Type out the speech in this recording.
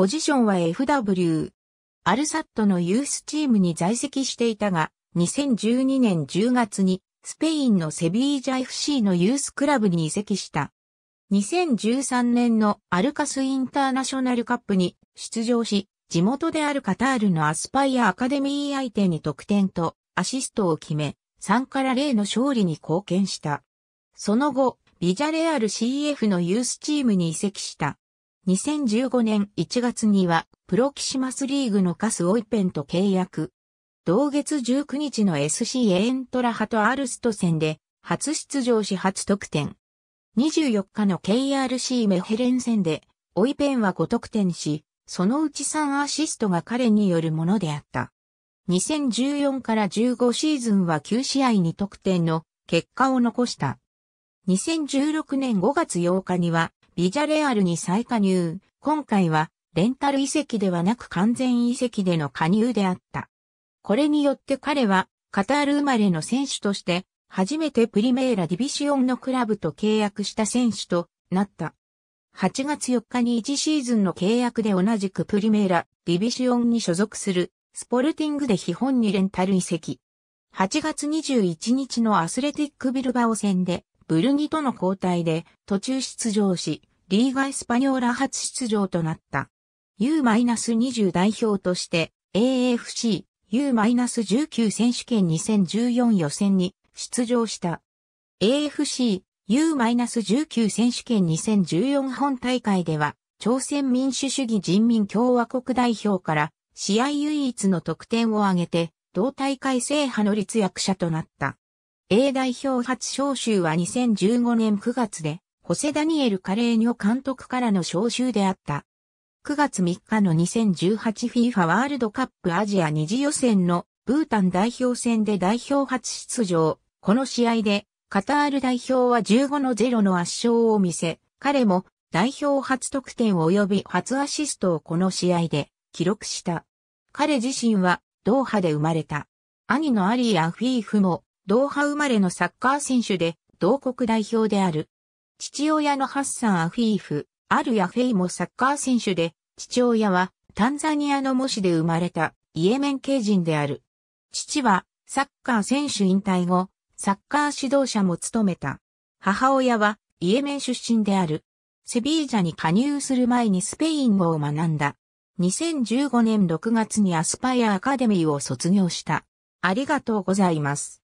ポジションは FW。アルサットのユースチームに在籍していたが、2012年10月にスペインのセビージャ FC のユースクラブに移籍した。2013年のアルカスインターナショナルカップに出場し、地元であるカタールのアスパイアアカデミー相手に得点とアシストを決め、3から0の勝利に貢献した。その後、ビジャレアル CF のユースチームに移籍した。2015年1月にはプロキシマスリーグのカス・オイペンと契約。同月19日の SC エントラハとアルスト戦で初出場し初得点。24日の KRC メヘレン戦でオイペンは5得点し、そのうち3アシストが彼によるものであった。2014から15シーズンは9試合に得点の結果を残した。2016年5月8日にはビジャレアルに再加入。今回は、レンタル遺跡ではなく完全遺跡での加入であった。これによって彼は、カタール生まれの選手として、初めてプリメーラディビシオンのクラブと契約した選手となった。8月4日に1シーズンの契約で同じくプリメーラディビシオンに所属する、スポルティングで基本にレンタル移籍。8月21日のアスレティックビルバオ戦で、ブルギとの交代で途中出場し、リーガ・エスパニョーラ初出場となった。U-20 代表として AFC U-19 選手権2014予選に出場した。AFC U-19 選手権2014本大会では、朝鮮民主主義人民共和国代表から試合唯一の得点を挙げて、同大会制覇の立役者となった。A 代表初招集は2015年9月で、ホセ・ダニエル・カレーニョ監督からの招集であった。9月3日の 2018FIFA ワールドカップアジア二次予選のブータン代表戦で代表初出場。この試合でカタール代表は15の0の圧勝を見せ、彼も代表初得点及び初アシストをこの試合で記録した。彼自身はドーハで生まれた。兄のアリー・アフィーフもドーハ生まれのサッカー選手で、同国代表である。父親のハッサン・アフィーフ、アル・ヤフェイもサッカー選手で、父親はタンザニアの模試で生まれたイエメン系人である。父はサッカー選手引退後、サッカー指導者も務めた。母親はイエメン出身である。セビージャに加入する前にスペイン語を学んだ。2015年6月にアスパイアアカデミーを卒業した。ありがとうございます。